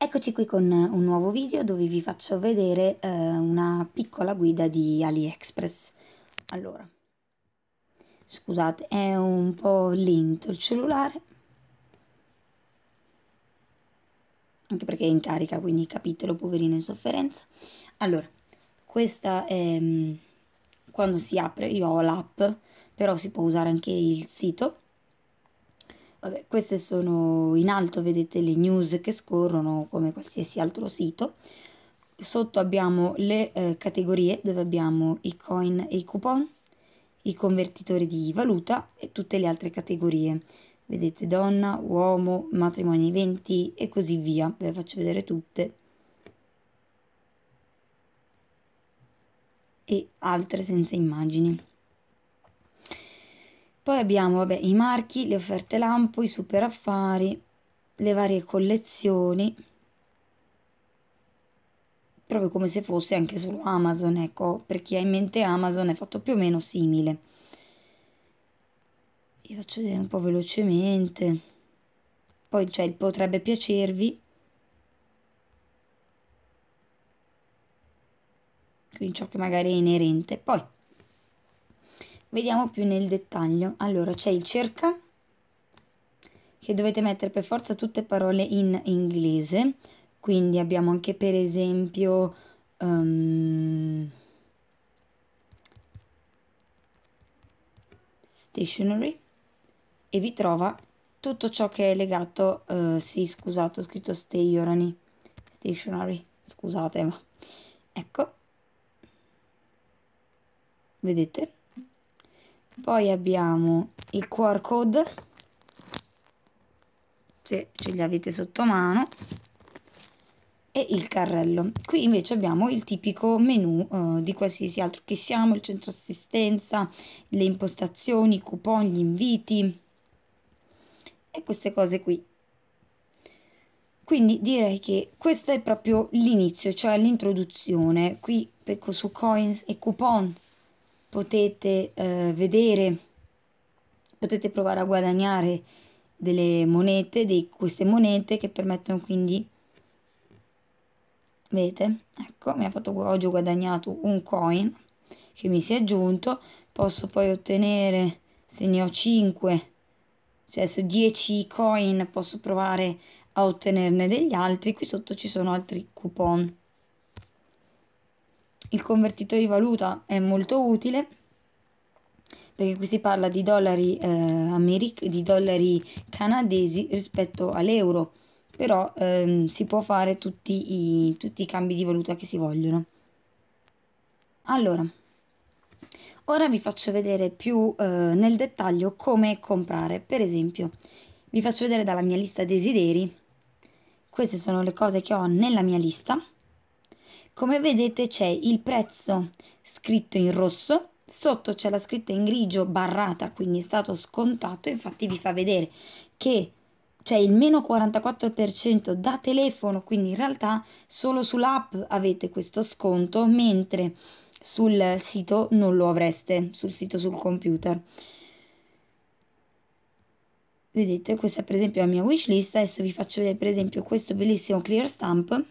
Eccoci qui con eh, un nuovo video dove vi faccio vedere eh, una piccola guida di AliExpress. Allora, scusate, è un po' lento il cellulare, anche perché è in carica, quindi capitelo poverino in sofferenza. Allora, questa è mm, quando si apre, io ho l'app, però si può usare anche il sito Vabbè, queste sono in alto, vedete le news che scorrono come qualsiasi altro sito. Sotto abbiamo le eh, categorie dove abbiamo i coin e i coupon, i convertitori di valuta e tutte le altre categorie. Vedete donna, uomo, matrimoni eventi e così via. Ve le faccio vedere tutte. E altre senza immagini. Poi abbiamo vabbè, i marchi, le offerte lampo, i super affari, le varie collezioni, proprio come se fosse anche solo Amazon, ecco, per chi ha in mente Amazon è fatto più o meno simile. Vi faccio vedere un po' velocemente, poi cioè, potrebbe piacervi, quindi ciò che magari è inerente, poi vediamo più nel dettaglio. Allora c'è il cerca che dovete mettere per forza tutte parole in inglese, quindi abbiamo anche per esempio um, stationery e vi trova tutto ciò che è legato, uh, sì scusate ho scritto stay stayorani, stationery, scusate ma ecco, vedete? poi abbiamo il QR code se ce li avete sotto mano e il carrello qui invece abbiamo il tipico menu eh, di qualsiasi altro che siamo il centro assistenza le impostazioni i coupon gli inviti e queste cose qui quindi direi che questo è proprio l'inizio cioè l'introduzione qui pecco su coins e coupon potete eh, vedere, potete provare a guadagnare delle monete, di queste monete che permettono quindi, vedete, ecco, mi ha fatto, oggi ho guadagnato un coin che mi si è aggiunto, posso poi ottenere, se ne ho 5, cioè su 10 coin posso provare a ottenerne degli altri, qui sotto ci sono altri coupon il convertitore di valuta è molto utile perché qui si parla di dollari, eh, di dollari canadesi rispetto all'euro, però ehm, si può fare tutti i, tutti i cambi di valuta che si vogliono. Allora, ora vi faccio vedere più eh, nel dettaglio come comprare. Per esempio, vi faccio vedere dalla mia lista desideri. Queste sono le cose che ho nella mia lista come vedete c'è il prezzo scritto in rosso, sotto c'è la scritta in grigio barrata, quindi è stato scontato, infatti vi fa vedere che c'è il meno 44% da telefono, quindi in realtà solo sull'app avete questo sconto, mentre sul sito non lo avreste, sul sito sul computer. Vedete, questa è per esempio la mia wishlist, adesso vi faccio vedere per esempio questo bellissimo clear stamp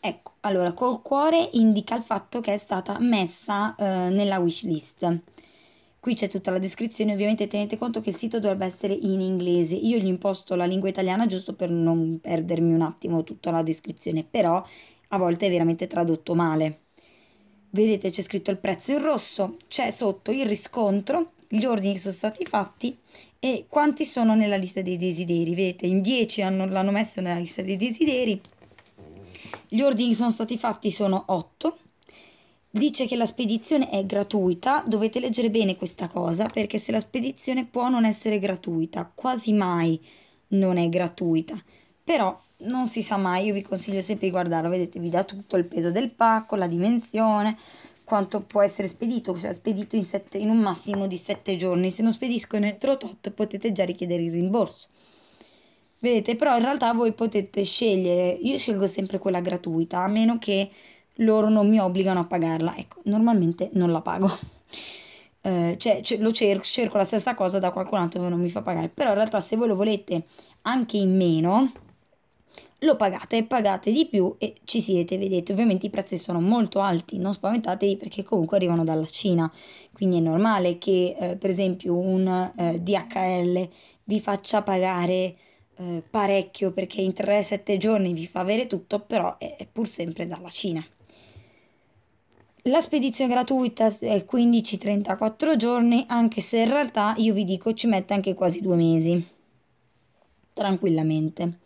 Ecco, allora col cuore indica il fatto che è stata messa eh, nella wishlist. Qui c'è tutta la descrizione, ovviamente tenete conto che il sito dovrebbe essere in inglese. Io gli imposto la lingua italiana giusto per non perdermi un attimo tutta la descrizione, però a volte è veramente tradotto male. Vedete c'è scritto il prezzo in rosso, c'è sotto il riscontro, gli ordini che sono stati fatti e quanti sono nella lista dei desideri. Vedete in 10 l'hanno messo nella lista dei desideri, gli ordini che sono stati fatti sono 8. Dice che la spedizione è gratuita, dovete leggere bene questa cosa perché se la spedizione può non essere gratuita, quasi mai non è gratuita, però non si sa mai, io vi consiglio sempre di guardarlo, vedete vi dà tutto il peso del pacco, la dimensione, quanto può essere spedito, cioè spedito in, sette, in un massimo di 7 giorni, se non spediscono entro tot potete già richiedere il rimborso. Vedete, però in realtà voi potete scegliere, io scelgo sempre quella gratuita, a meno che loro non mi obbligano a pagarla. Ecco, normalmente non la pago. Eh, cioè, lo cerco, cerco la stessa cosa da qualcun altro che non mi fa pagare. Però in realtà se voi lo volete anche in meno, lo pagate, pagate di più e ci siete, vedete, ovviamente i prezzi sono molto alti, non spaventatevi perché comunque arrivano dalla Cina, quindi è normale che eh, per esempio un eh, DHL vi faccia pagare eh, parecchio perché in 3-7 giorni vi fa avere tutto, però è, è pur sempre dalla Cina. La spedizione gratuita è 15-34 giorni, anche se in realtà io vi dico ci mette anche quasi due mesi, tranquillamente.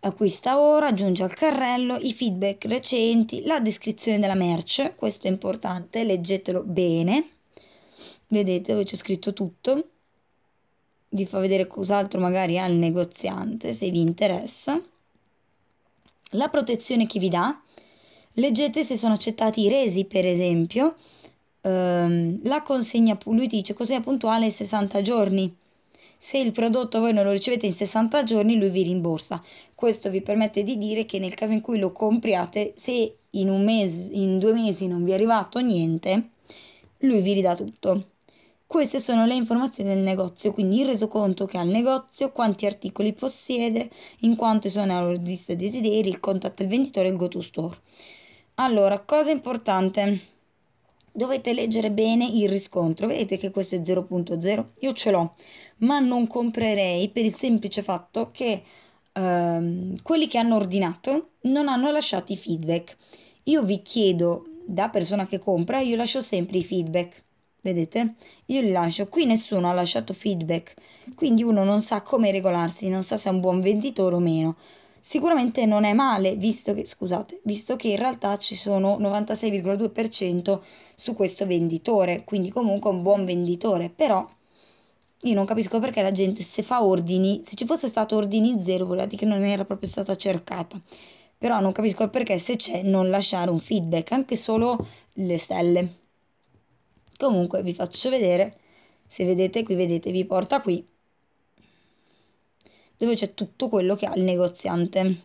Acquista ora, aggiunge al carrello i feedback recenti, la descrizione della merce, questo è importante, leggetelo bene, vedete dove c'è scritto tutto vi fa vedere cos'altro magari ha il negoziante se vi interessa. La protezione che vi dà, leggete se sono accettati i resi per esempio, ehm, la consegna, lui dice cos'è puntuale 60 giorni, se il prodotto voi non lo ricevete in 60 giorni lui vi rimborsa, questo vi permette di dire che nel caso in cui lo compriate, se in, un mese, in due mesi non vi è arrivato niente, lui vi ridà tutto. Queste sono le informazioni del negozio, quindi il resoconto che ha il negozio, quanti articoli possiede, in quanto sono la lista desideri, il contatto al venditore e il go-to-store. Allora, cosa importante? dovete leggere bene il riscontro. Vedete che questo è 0.0? Io ce l'ho, ma non comprerei per il semplice fatto che ehm, quelli che hanno ordinato non hanno lasciato i feedback. Io vi chiedo, da persona che compra, io lascio sempre i feedback vedete? Io li lascio, qui nessuno ha lasciato feedback, quindi uno non sa come regolarsi, non sa se è un buon venditore o meno. Sicuramente non è male, visto che, scusate, visto che in realtà ci sono 96,2% su questo venditore, quindi comunque un buon venditore, però io non capisco perché la gente se fa ordini, se ci fosse stato ordini zero, voleva dire che non era proprio stata cercata. Però non capisco perché se c'è non lasciare un feedback, anche solo le stelle comunque vi faccio vedere se vedete qui vedete vi porta qui dove c'è tutto quello che ha il negoziante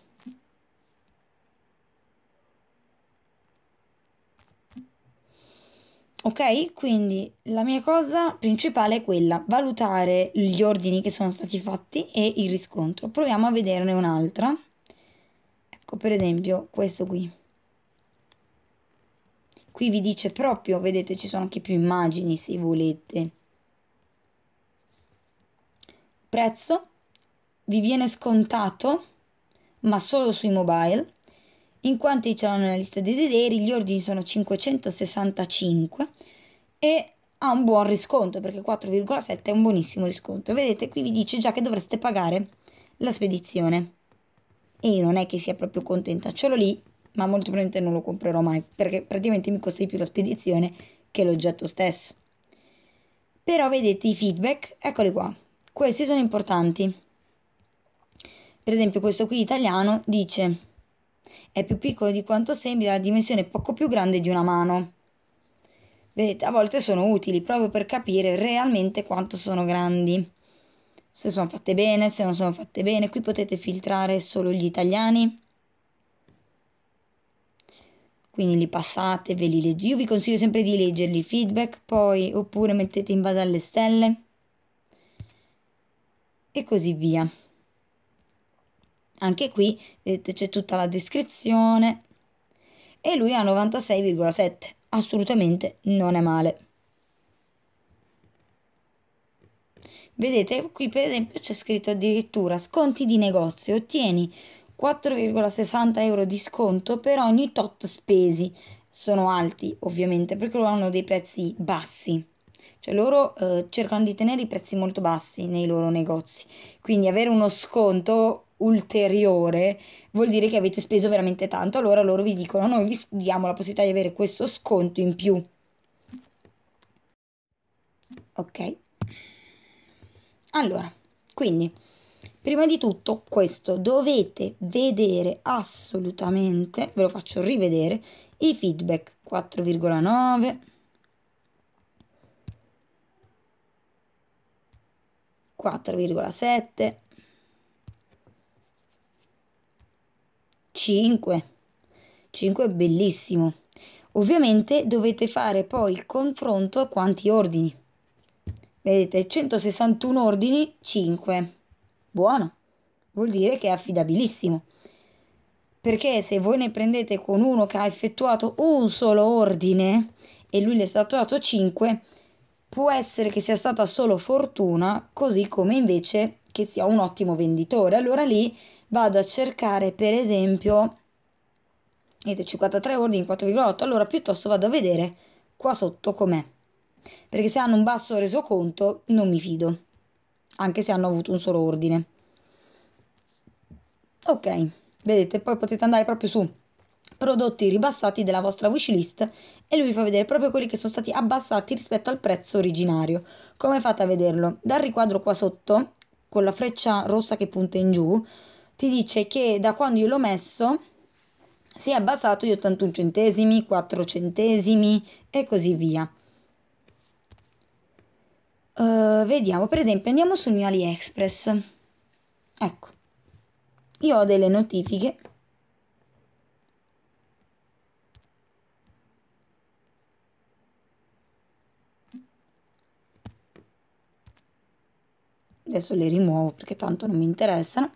Ok, quindi la mia cosa principale è quella, valutare gli ordini che sono stati fatti e il riscontro. Proviamo a vederne un'altra. Ecco, per esempio, questo qui qui vi dice proprio, vedete ci sono anche più immagini se volete. Prezzo, vi viene scontato, ma solo sui mobile, in quanti ce l'hanno nella lista dei desideri, gli ordini sono 565 e ha un buon riscontro, perché 4,7 è un buonissimo riscontro. Vedete qui vi dice già che dovreste pagare la spedizione e io non è che sia proprio contenta, ce l'ho lì ma molto probabilmente non lo comprerò mai perché praticamente mi costa di più la spedizione che l'oggetto stesso. Però vedete i feedback, eccoli qua, questi sono importanti. Per esempio questo qui italiano dice è più piccolo di quanto sembra, la dimensione poco più grande di una mano. Vedete, a volte sono utili proprio per capire realmente quanto sono grandi. Se sono fatte bene, se non sono fatte bene, qui potete filtrare solo gli italiani quindi li passate, ve li leggete. Io vi consiglio sempre di leggerli, feedback poi, oppure mettete in base alle stelle e così via. Anche qui vedete c'è tutta la descrizione e lui ha 96,7, assolutamente non è male. Vedete qui per esempio c'è scritto addirittura sconti di negozio, ottieni 4,60 euro di sconto per ogni tot spesi. Sono alti ovviamente perché loro hanno dei prezzi bassi, cioè loro eh, cercano di tenere i prezzi molto bassi nei loro negozi, quindi avere uno sconto ulteriore vuol dire che avete speso veramente tanto, allora loro vi dicono noi vi diamo la possibilità di avere questo sconto in più. Ok. Allora, quindi Prima di tutto questo, dovete vedere assolutamente, ve lo faccio rivedere, i feedback 4,9, 4,7, 5, 5 è bellissimo. Ovviamente dovete fare poi il confronto a quanti ordini. Vedete, 161 ordini, 5 buono, vuol dire che è affidabilissimo. Perché se voi ne prendete con uno che ha effettuato un solo ordine e lui le è stato dato 5, può essere che sia stata solo fortuna, così come invece che sia un ottimo venditore. Allora lì vado a cercare, per esempio, 53 ordini 4,8, allora piuttosto vado a vedere qua sotto com'è. Perché se hanno un basso resoconto non mi fido anche se hanno avuto un solo ordine ok vedete poi potete andare proprio su prodotti ribassati della vostra wishlist e lui vi fa vedere proprio quelli che sono stati abbassati rispetto al prezzo originario come fate a vederlo dal riquadro qua sotto con la freccia rossa che punta in giù ti dice che da quando io l'ho messo si è abbassato di 81 centesimi 4 centesimi e così via eh, vediamo, per esempio, andiamo sul mio AliExpress. Ecco, io ho delle notifiche. Adesso le rimuovo perché tanto non mi interessano.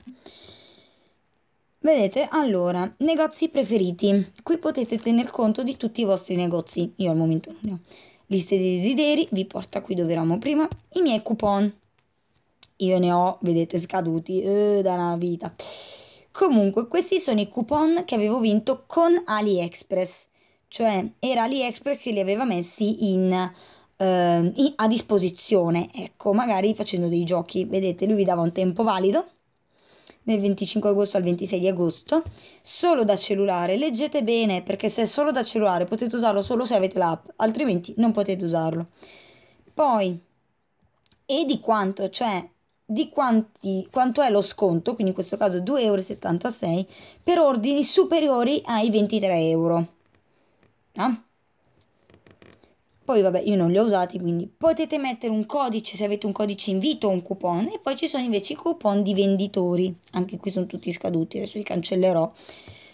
Vedete, allora, negozi preferiti. Qui potete tener conto di tutti i vostri negozi. Io al momento non ne ho liste dei desideri, vi porta qui dove eravamo prima, i miei coupon. Io ne ho, vedete, scaduti eh, da una vita. Comunque, questi sono i coupon che avevo vinto con AliExpress. Cioè, era AliExpress che li aveva messi in, eh, in, a disposizione. Ecco, magari facendo dei giochi. Vedete, lui vi dava un tempo valido del 25 agosto al 26 di agosto, solo da cellulare. Leggete bene perché se è solo da cellulare potete usarlo solo se avete l'app, altrimenti non potete usarlo. Poi, e di quanto, cioè di quanti, quanto è lo sconto, quindi in questo caso 2,76 euro, per ordini superiori ai 23 euro. No? Poi vabbè, io non li ho usati, quindi potete mettere un codice se avete un codice invito o un coupon e poi ci sono invece i coupon di venditori. Anche qui sono tutti scaduti, adesso li cancellerò.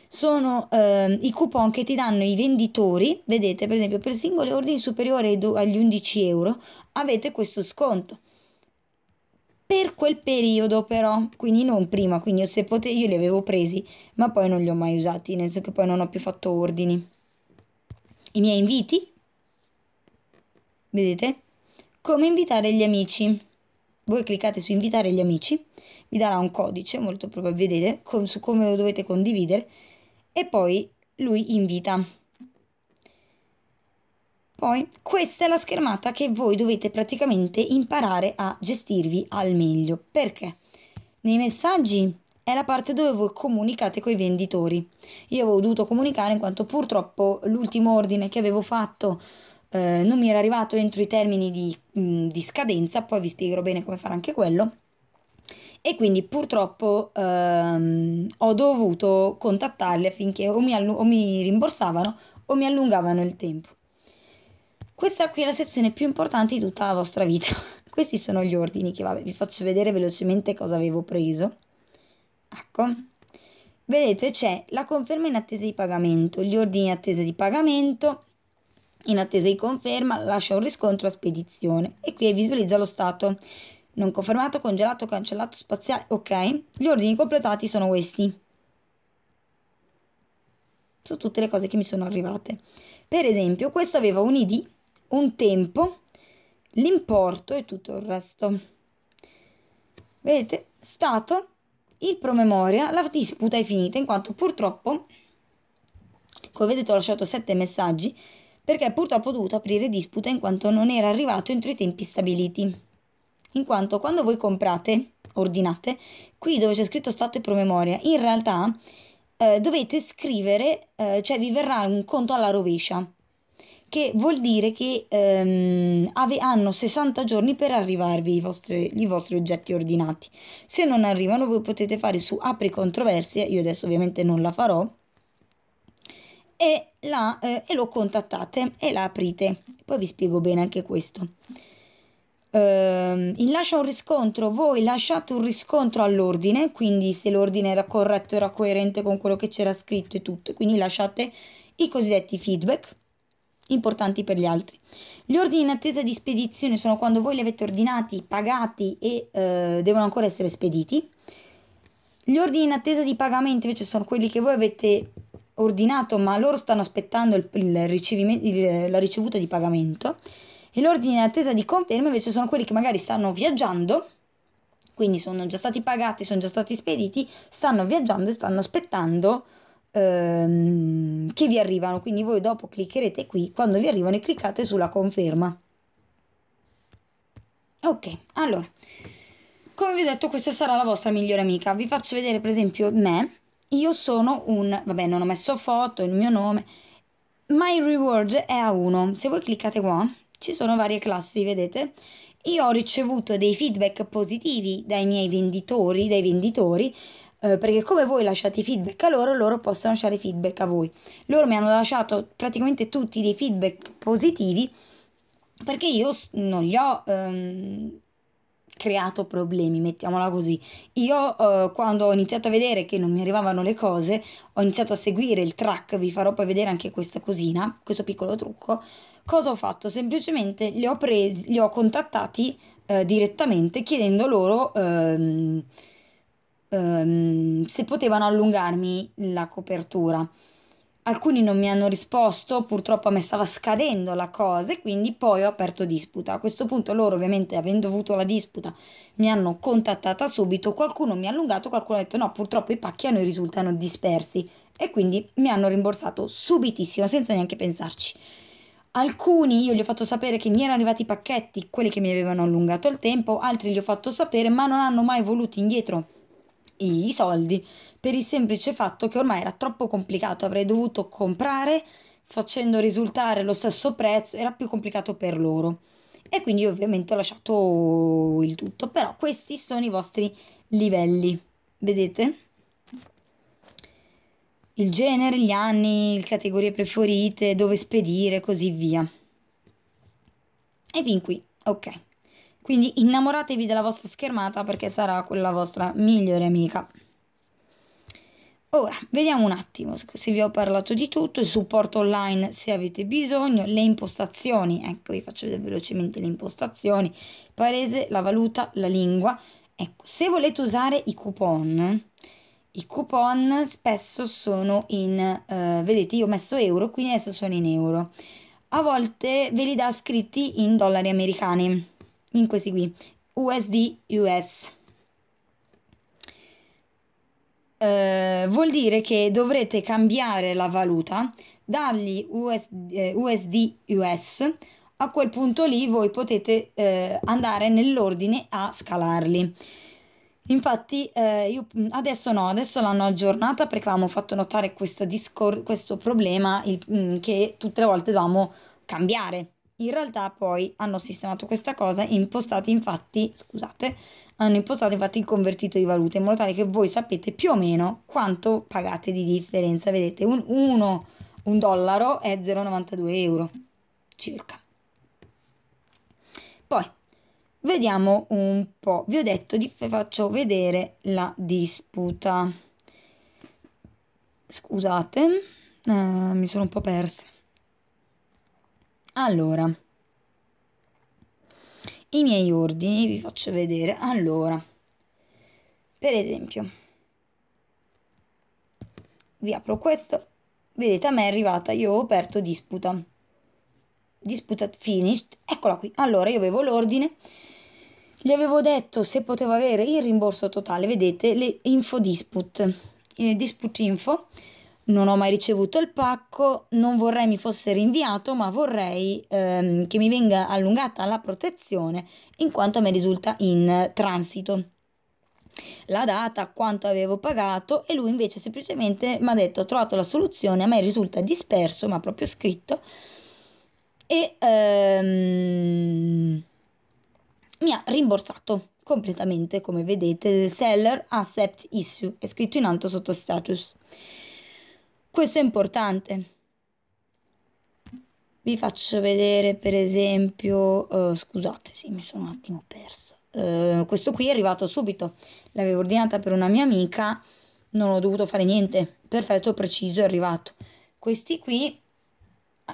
Sono eh, i coupon che ti danno i venditori, vedete per esempio per singoli ordini superiori agli 11 euro avete questo sconto per quel periodo però, quindi non prima, quindi se potete io li avevo presi, ma poi non li ho mai usati, nel senso che poi non ho più fatto ordini. I miei inviti vedete? Come invitare gli amici. Voi cliccate su invitare gli amici, vi darà un codice, molto probabile, vedete, con, su come lo dovete condividere, e poi lui invita. Poi questa è la schermata che voi dovete praticamente imparare a gestirvi al meglio. Perché? Nei messaggi è la parte dove voi comunicate con i venditori. Io avevo dovuto comunicare in quanto purtroppo l'ultimo ordine che avevo fatto eh, non mi era arrivato entro i termini di, mh, mm, di, scadenza, poi vi spiegherò bene come fare anche quello. E quindi purtroppo ehm, ho dovuto contattarli affinché o mi, o mi rimborsavano o mi allungavano il tempo. Questa qui è la sezione più importante di tutta la vostra vita. Questi sono gli ordini che vabbè, vi faccio vedere velocemente cosa avevo preso. Ecco. Vedete c'è la conferma in attesa di pagamento, gli ordini in attesa di pagamento, in attesa di conferma lascia un riscontro a spedizione e qui visualizza lo stato. Non confermato, congelato, cancellato, spaziale. Ok, gli ordini completati sono questi. Sono tutte le cose che mi sono arrivate. Per esempio, questo aveva un ID, un tempo, l'importo e tutto il resto. Vedete? Stato, il promemoria, la disputa è finita in quanto purtroppo, come vedete ho lasciato 7 messaggi, perché purtroppo ho dovuto aprire disputa in quanto non era arrivato entro i tempi stabiliti. In quanto quando voi comprate, ordinate, qui dove c'è scritto stato e promemoria, in realtà eh, dovete scrivere, eh, cioè vi verrà un conto alla rovescia, che vuol dire che ehm, ave, hanno 60 giorni per arrivarvi i vostri, i vostri, oggetti ordinati. Se non arrivano voi potete fare su apri controversie, io adesso ovviamente non la farò, e, la, eh, e lo contattate e la aprite. Poi vi spiego bene anche questo. Uh, lascia un riscontro, voi lasciate un riscontro all'ordine, quindi se l'ordine era corretto, era coerente con quello che c'era scritto e tutto, quindi lasciate i cosiddetti feedback importanti per gli altri. Gli ordini in attesa di spedizione sono quando voi li avete ordinati, pagati e uh, devono ancora essere spediti. Gli ordini in attesa di pagamento invece sono quelli che voi avete ordinato, ma loro stanno aspettando il, il ricevime- il, la ricevuta di pagamento. E l'ordine in attesa di conferma invece sono quelli che magari stanno viaggiando, quindi sono già stati pagati, sono già stati spediti, stanno viaggiando e stanno aspettando ehm, che vi arrivano. Quindi voi dopo cliccherete qui, quando vi arrivano e cliccate sulla conferma. Ok, allora, come vi ho detto questa sarà la vostra migliore amica. Vi faccio vedere per esempio me io sono un, vabbè non ho messo foto, il mio nome, My Reward è a 1, se voi cliccate qua ci sono varie classi, vedete? Io ho ricevuto dei feedback positivi dai miei venditori, dai venditori, eh, perché come voi lasciate i feedback a loro, loro possono lasciare feedback a voi. Loro mi hanno lasciato praticamente tutti dei feedback positivi perché io non li ho... Ehm, creato problemi, mettiamola così. Io eh, quando ho iniziato a vedere che non mi arrivavano le cose, ho iniziato a seguire il track, vi farò poi vedere anche questa cosina, questo piccolo trucco. Cosa ho fatto? Semplicemente li ho presi, li ho contattati eh, direttamente chiedendo loro ehm, ehm, se potevano allungarmi la copertura alcuni non mi hanno risposto, purtroppo a me stava scadendo la cosa e quindi poi ho aperto disputa. A questo punto loro ovviamente avendo avuto la disputa mi hanno contattata subito, qualcuno mi ha allungato, qualcuno ha detto no purtroppo i pacchi a noi risultano dispersi e quindi mi hanno rimborsato subitissimo senza neanche pensarci. Alcuni io gli ho fatto sapere che mi erano arrivati i pacchetti, quelli che mi avevano allungato il tempo, altri gli ho fatto sapere ma non hanno mai voluto indietro i soldi per il semplice fatto che ormai era troppo complicato, avrei dovuto comprare facendo risultare lo stesso prezzo, era più complicato per loro. E quindi ovviamente ho lasciato il tutto, però questi sono i vostri livelli, vedete? Il genere, gli anni, le categorie preferite, dove spedire, così via. E fin qui, ok. Quindi innamoratevi della vostra schermata perché sarà quella vostra migliore amica. Ora, vediamo un attimo se vi ho parlato di tutto, il supporto online se avete bisogno, le impostazioni, ecco vi faccio vedere velocemente le impostazioni, il paese, la valuta, la lingua. Ecco, se volete usare i coupon, i coupon spesso sono in, eh, vedete io ho messo euro, quindi adesso sono in euro, a volte ve li dà scritti in dollari americani in questi qui USD US eh, vuol dire che dovrete cambiare la valuta dagli USD, eh, USD US a quel punto lì voi potete eh, andare nell'ordine a scalarli infatti eh, io mm, adesso no adesso l'hanno aggiornata perché avevamo fatto notare questo problema il, mm, che tutte le volte dovevamo cambiare in realtà poi hanno sistemato questa cosa, impostato infatti, scusate, hanno impostato infatti il convertito di valute in modo tale che voi sapete più o meno quanto pagate di differenza. Vedete, un, uno, un dollaro è 0,92 euro circa. Poi vediamo un po', vi ho detto, vi faccio vedere la disputa. Scusate, eh, mi sono un po' persa. Allora, i miei ordini vi faccio vedere. Allora, per esempio, vi apro questo. Vedete, a me è arrivata, io ho aperto disputa. Disputa finished, eccola qui. Allora, io avevo l'ordine gli avevo detto se potevo avere il rimborso totale, vedete le info dispute, eh, dispute info, non ho mai ricevuto il pacco, non vorrei mi fosse rinviato, ma vorrei ehm, che mi venga allungata la protezione in quanto mi risulta in transito. La data, quanto avevo pagato e lui invece semplicemente mi ha detto ho trovato la soluzione, a me risulta disperso, ma proprio scritto e ehm, mi ha rimborsato completamente, come vedete, seller accept issue, è scritto in alto sotto status. Questo è importante. Vi faccio vedere per esempio, uh, scusate, sì, mi sono un attimo persa. Uh, questo qui è arrivato subito, l'avevo ordinata per una mia amica, non ho dovuto fare niente, perfetto, preciso, è arrivato. Questi qui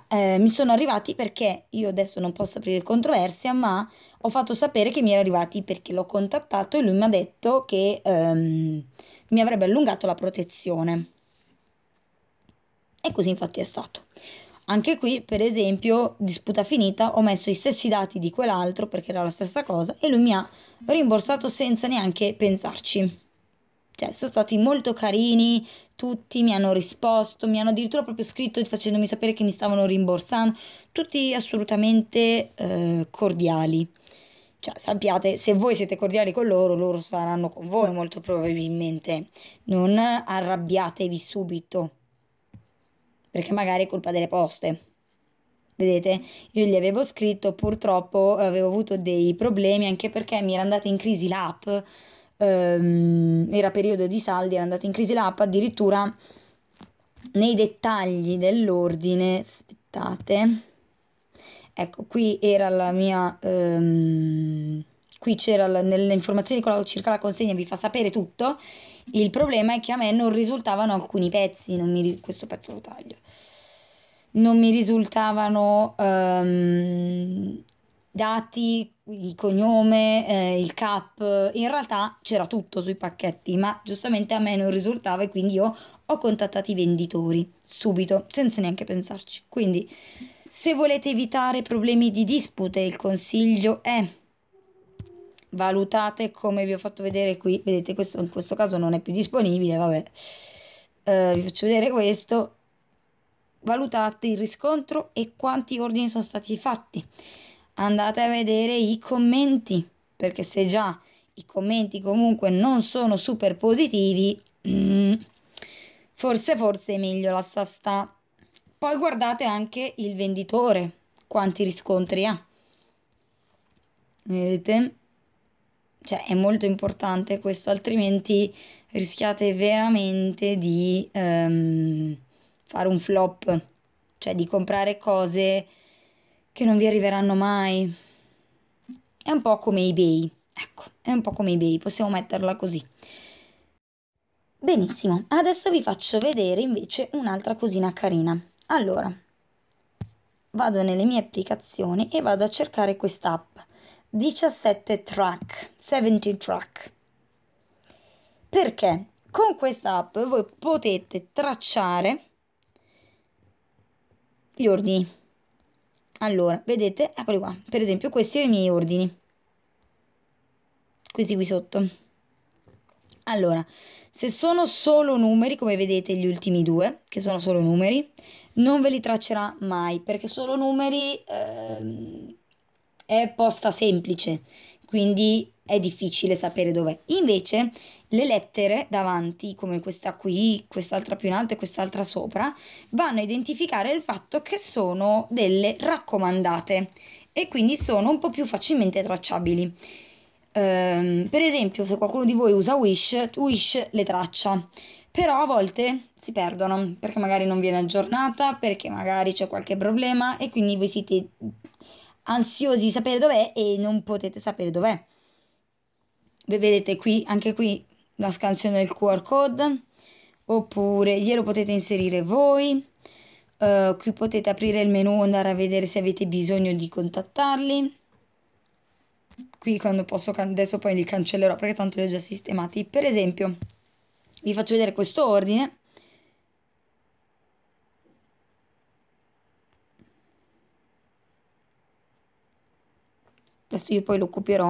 eh, mi sono arrivati perché io adesso non posso aprire controversia, ma ho fatto sapere che mi erano arrivati perché l'ho contattato e lui mi ha detto che ehm, mi avrebbe allungato la protezione. E così infatti è stato. Anche qui, per esempio, disputa finita, ho messo i stessi dati di quell'altro perché era la stessa cosa e lui mi ha rimborsato senza neanche pensarci. Cioè, sono stati molto carini, tutti mi hanno risposto, mi hanno addirittura proprio scritto facendomi sapere che mi stavano rimborsando, tutti assolutamente eh, cordiali. Cioè, sappiate, se voi siete cordiali con loro, loro saranno con voi molto probabilmente. Non arrabbiatevi subito perché magari è colpa delle poste. Vedete, io gli avevo scritto, purtroppo eh, avevo avuto dei problemi anche perché mi era andata in crisi l'app, ehm, era periodo di saldi, era andata in crisi l'app, addirittura nei dettagli dell'ordine, aspettate, ecco qui era la mia... Ehm, qui c'era nelle informazioni circa la consegna vi fa sapere tutto il problema è che a me non risultavano alcuni pezzi, mi, questo pezzo lo taglio, non mi risultavano um, dati, il cognome, eh, il cap, in realtà c'era tutto sui pacchetti, ma giustamente a me non risultava e quindi io ho contattato i venditori subito, senza neanche pensarci. Quindi se volete evitare problemi di dispute, il consiglio è valutate come vi ho fatto vedere qui vedete questo in questo caso non è più disponibile vabbè eh, vi faccio vedere questo valutate il riscontro e quanti ordini sono stati fatti andate a vedere i commenti perché se già i commenti comunque non sono super positivi mm, forse forse è meglio la sasta poi guardate anche il venditore quanti riscontri ha vedete cioè è molto importante questo, altrimenti rischiate veramente di ehm, fare un flop, cioè di comprare cose che non vi arriveranno mai. È un po' come eBay, ecco, è un po' come eBay, possiamo metterla così. Benissimo, adesso vi faccio vedere invece un'altra cosina carina. Allora, vado nelle mie applicazioni e vado a cercare quest'app 17 track, 17 track. Perché con questa app voi potete tracciare gli ordini. Allora, vedete, eccoli qua. Per esempio, questi sono i miei ordini. Questi qui sotto. Allora, se sono solo numeri, come vedete gli ultimi due, che sono solo numeri, non ve li traccerà mai, perché solo numeri... Ehm, è posta semplice, quindi è difficile sapere dov'è. Invece le lettere davanti, come questa qui, quest'altra più in alto e quest'altra sopra, vanno a identificare il fatto che sono delle raccomandate e quindi sono un po' più facilmente tracciabili. Um, per esempio, se qualcuno di voi usa Wish, Wish le traccia, però a volte si perdono perché magari non viene aggiornata, perché magari c'è qualche problema e quindi voi siete ansiosi di sapere dov'è e non potete sapere dov'è. Vedete qui, anche qui, la scansione del QR code, oppure glielo potete inserire voi. Uh, qui potete aprire il menu, andare a vedere se avete bisogno di contattarli. Qui quando posso, adesso poi li cancellerò perché tanto li ho già sistemati. Per esempio, vi faccio vedere questo ordine Adesso io poi lo copierò.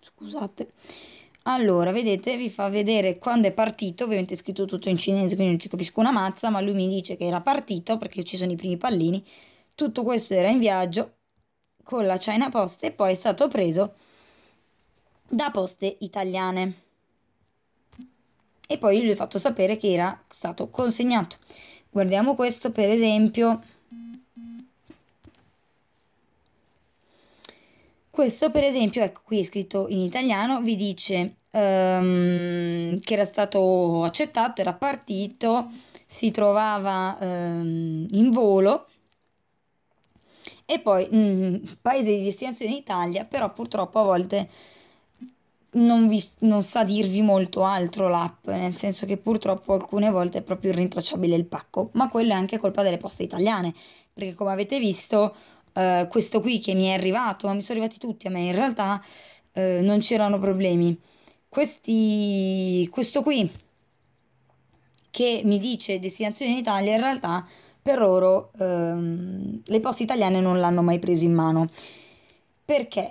Scusate. Allora, vedete, vi fa vedere quando è partito, ovviamente è scritto tutto in cinese, quindi non ci capisco una mazza, ma lui mi dice che era partito perché ci sono i primi pallini. Tutto questo era in viaggio con la China Post e poi è stato preso da poste italiane. E poi gli ho fatto sapere che era stato consegnato. Guardiamo questo per esempio. Questo per esempio, ecco qui è scritto in italiano, vi dice um, che era stato accettato, era partito, si trovava um, in volo e poi mh, mm, paese di destinazione in Italia, però purtroppo a volte non, vi, non sa dirvi molto altro l'app, nel senso che purtroppo alcune volte è proprio irrintracciabile il pacco, ma quello è anche colpa delle poste italiane, perché come avete visto eh, questo qui che mi è arrivato, ma mi sono arrivati tutti a me, in realtà eh, non c'erano problemi. Questi, questo qui che mi dice destinazione in Italia, in realtà per loro ehm, le poste italiane non l'hanno mai preso in mano. Perché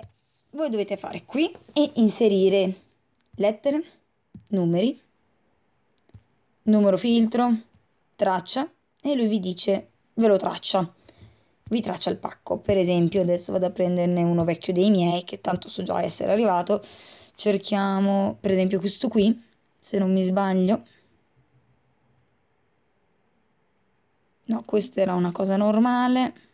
voi dovete fare qui e inserire lettere, numeri, numero filtro, traccia e lui vi dice ve lo traccia vi traccia il pacco. Per esempio, adesso vado a prenderne uno vecchio dei miei, che tanto so già essere arrivato. Cerchiamo, per esempio, questo qui, se non mi sbaglio. No, questa era una cosa normale.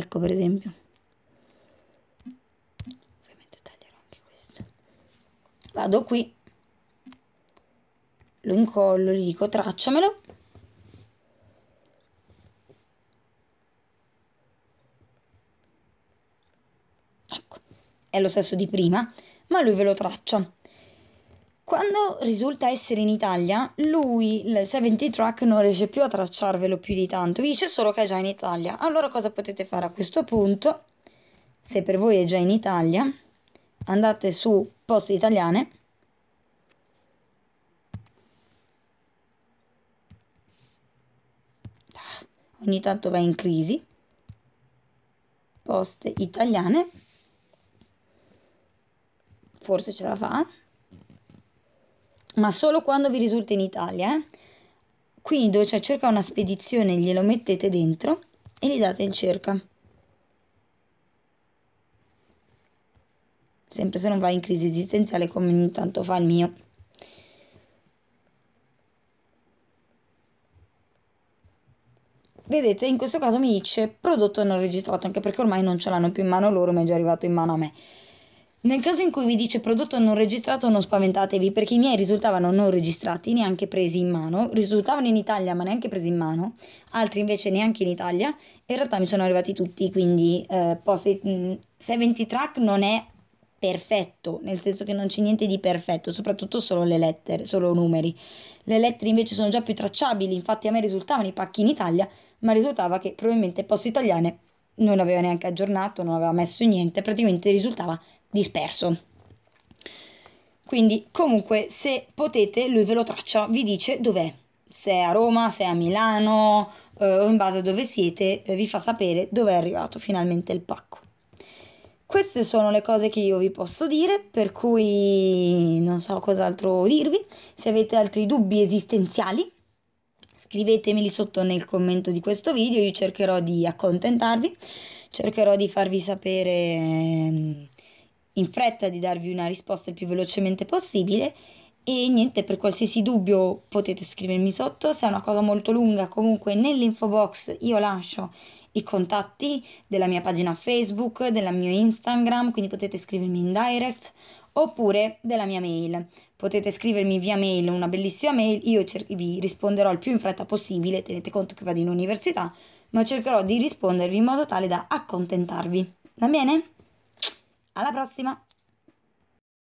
ecco per esempio ovviamente taglierò anche questo vado qui lo incollo gli dico tracciamelo ecco è lo stesso di prima ma lui ve lo traccia quando risulta essere in Italia, lui, il 70 Track, non riesce più a tracciarvelo più di tanto, vi dice solo che è già in Italia. Allora cosa potete fare a questo punto? Se per voi è già in Italia, andate su Poste Italiane, ah, ogni tanto va in crisi, Poste Italiane, forse ce la fa, ma solo quando vi risulta in Italia. Eh? Quindi dove c'è cerca una spedizione glielo mettete dentro e gli date in cerca. Sempre se non va in crisi esistenziale come ogni tanto fa il mio. Vedete, in questo caso mi dice prodotto non registrato, anche perché ormai non ce l'hanno più in mano loro, ma è già arrivato in mano a me. Nel caso in cui vi dice prodotto non registrato non spaventatevi perché i miei risultavano non registrati, neanche presi in mano, risultavano in Italia ma neanche presi in mano, altri invece neanche in Italia e in realtà mi sono arrivati tutti, quindi eh, post- mm, 70 track non è perfetto, nel senso che non c'è niente di perfetto, soprattutto solo le lettere, solo numeri. Le lettere invece sono già più tracciabili, infatti a me risultavano i pacchi in Italia, ma risultava che probabilmente Poste Italiane non aveva neanche aggiornato, non aveva messo niente, praticamente risultava disperso. Quindi comunque se potete lui ve lo traccia, vi dice dov'è, se è a Roma, se è a Milano eh, o in base a dove siete, eh, vi fa sapere dove è arrivato finalmente il pacco. Queste sono le cose che io vi posso dire, per cui non so cos'altro dirvi. Se avete altri dubbi esistenziali, scrivetemeli sotto nel commento di questo video, io cercherò di accontentarvi, cercherò di farvi sapere in fretta di darvi una risposta il più velocemente possibile e niente, per qualsiasi dubbio potete scrivermi sotto, se è una cosa molto lunga comunque nell'info box io lascio i contatti della mia pagina Facebook, del mio Instagram, quindi potete scrivermi in direct oppure della mia mail. Potete scrivermi via mail una bellissima mail, io cer- vi risponderò il più in fretta possibile, tenete conto che vado in università, ma cercherò di rispondervi in modo tale da accontentarvi. Va bene? Alla prossima!